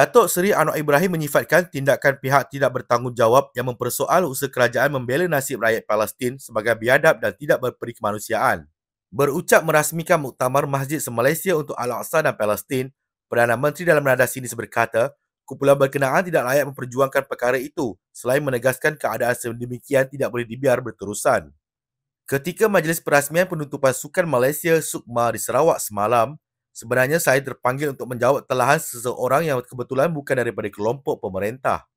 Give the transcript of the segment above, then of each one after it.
Datuk Seri Anwar Ibrahim menyifatkan tindakan pihak tidak bertanggungjawab yang mempersoal usaha kerajaan membela nasib rakyat Palestin sebagai biadab dan tidak berperi kemanusiaan. Berucap merasmikan Muktamar Masjid Malaysia untuk Al-Aqsa dan Palestin, Perdana Menteri dalam nada sinis berkata, kumpulan berkenaan tidak layak memperjuangkan perkara itu selain menegaskan keadaan sedemikian tidak boleh dibiar berterusan. Ketika Majlis Perasmian Penutupan Sukan Malaysia Sukma di Sarawak semalam, Sebenarnya saya terpanggil untuk menjawab telahan seseorang yang kebetulan bukan daripada kelompok pemerintah.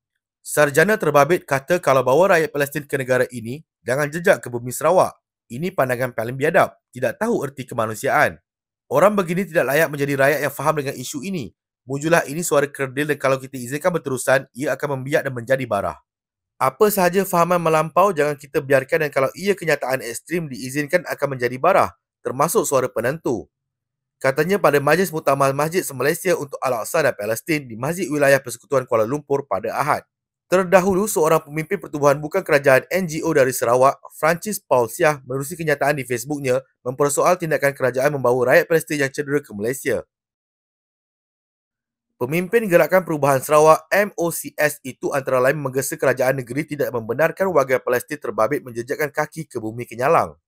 Sarjana terbabit kata kalau bawa rakyat Palestin ke negara ini, jangan jejak ke bumi Sarawak. Ini pandangan paling biadab, tidak tahu erti kemanusiaan. Orang begini tidak layak menjadi rakyat yang faham dengan isu ini. Mujulah ini suara kerdil dan kalau kita izinkan berterusan, ia akan membiak dan menjadi barah. Apa sahaja fahaman melampau, jangan kita biarkan dan kalau ia kenyataan ekstrim diizinkan akan menjadi barah, termasuk suara penentu. Katanya pada majlis mutamar masjid se untuk Al-Aqsa dan Palestin di Masjid Wilayah Persekutuan Kuala Lumpur pada Ahad. Terdahulu, seorang pemimpin pertubuhan bukan kerajaan NGO dari Sarawak, Francis Paul Siah, menerusi kenyataan di Facebooknya mempersoal tindakan kerajaan membawa rakyat Palestin yang cedera ke Malaysia. Pemimpin Gerakan Perubahan Sarawak MOCS itu antara lain menggesa kerajaan negeri tidak membenarkan warga Palestin terbabit menjejakkan kaki ke bumi Kenyalang.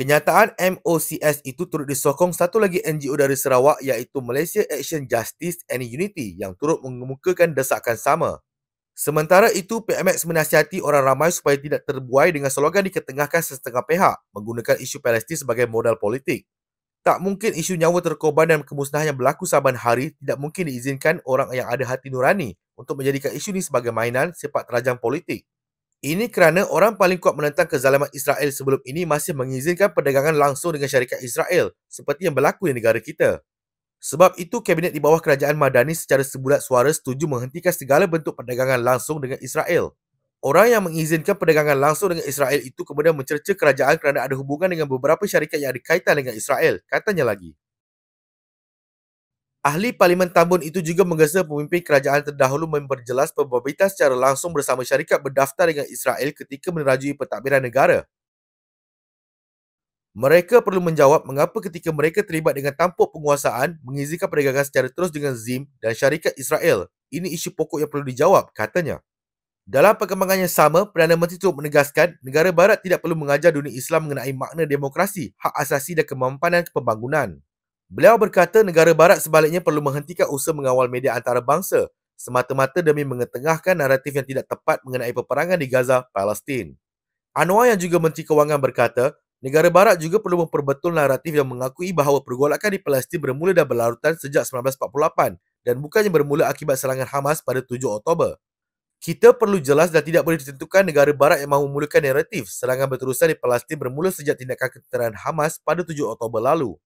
Kenyataan MOCS itu turut disokong satu lagi NGO dari Sarawak iaitu Malaysia Action Justice and Unity yang turut mengemukakan desakan sama. Sementara itu, PMX menasihati orang ramai supaya tidak terbuai dengan slogan diketengahkan setengah pihak menggunakan isu Palestin sebagai modal politik. Tak mungkin isu nyawa terkorban dan kemusnahan yang berlaku saban hari tidak mungkin diizinkan orang yang ada hati nurani untuk menjadikan isu ini sebagai mainan sepak terajang politik. Ini kerana orang paling kuat menentang kezalaman Israel sebelum ini masih mengizinkan perdagangan langsung dengan syarikat Israel seperti yang berlaku di negara kita. Sebab itu, Kabinet di bawah kerajaan Madani secara sebulat suara setuju menghentikan segala bentuk perdagangan langsung dengan Israel. Orang yang mengizinkan perdagangan langsung dengan Israel itu kemudian mencerca kerajaan kerana ada hubungan dengan beberapa syarikat yang ada kaitan dengan Israel, katanya lagi. Ahli Parlimen Tambun itu juga menggesa pemimpin kerajaan terdahulu memperjelas pembabitan secara langsung bersama syarikat berdaftar dengan Israel ketika menerajui pentadbiran negara. Mereka perlu menjawab mengapa ketika mereka terlibat dengan tampuk penguasaan mengizinkan perdagangan secara terus dengan Zim dan syarikat Israel. Ini isu pokok yang perlu dijawab, katanya. Dalam perkembangan yang sama, Perdana Menteri turut menegaskan negara barat tidak perlu mengajar dunia Islam mengenai makna demokrasi, hak asasi dan kemampanan pembangunan. Beliau berkata negara barat sebaliknya perlu menghentikan usaha mengawal media antarabangsa semata-mata demi mengetengahkan naratif yang tidak tepat mengenai peperangan di Gaza, Palestin. Anwar yang juga Menteri Kewangan berkata, negara barat juga perlu memperbetul naratif yang mengakui bahawa pergolakan di Palestin bermula dan berlarutan sejak 1948 dan bukannya bermula akibat serangan Hamas pada 7 Oktober. Kita perlu jelas dan tidak boleh ditentukan negara barat yang mahu memulakan naratif serangan berterusan di Palestin bermula sejak tindakan keteran Hamas pada 7 Oktober lalu.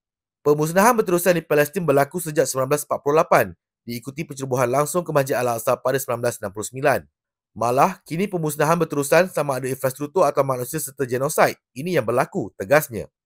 Pemusnahan berterusan di Palestin berlaku sejak 1948, diikuti pencerobohan langsung ke Masjid Al-Aqsa pada 1969. Malah, kini pemusnahan berterusan sama ada infrastruktur atau manusia serta genosid. Ini yang berlaku, tegasnya.